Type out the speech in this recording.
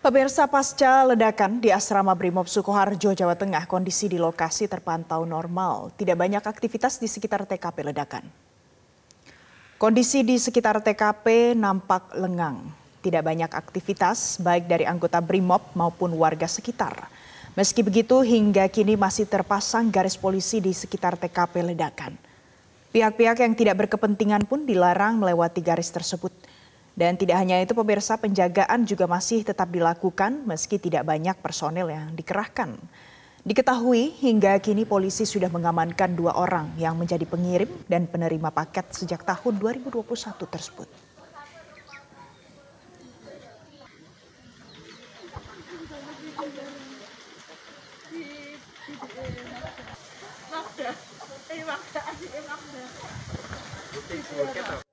Pemirsa pasca ledakan di Asrama Brimob Sukoharjo, Jawa Tengah, kondisi di lokasi terpantau normal. Tidak banyak aktivitas di sekitar TKP ledakan. Kondisi di sekitar TKP nampak lengang. Tidak banyak aktivitas baik dari anggota Brimob maupun warga sekitar. Meski begitu hingga kini masih terpasang garis polisi di sekitar TKP ledakan. Pihak-pihak yang tidak berkepentingan pun dilarang melewati garis tersebut. Dan tidak hanya itu pemirsa penjagaan juga masih tetap dilakukan meski tidak banyak personel yang dikerahkan. Diketahui hingga kini polisi sudah mengamankan dua orang yang menjadi pengirim dan penerima paket sejak tahun 2021 tersebut. Terima kasih. Eh,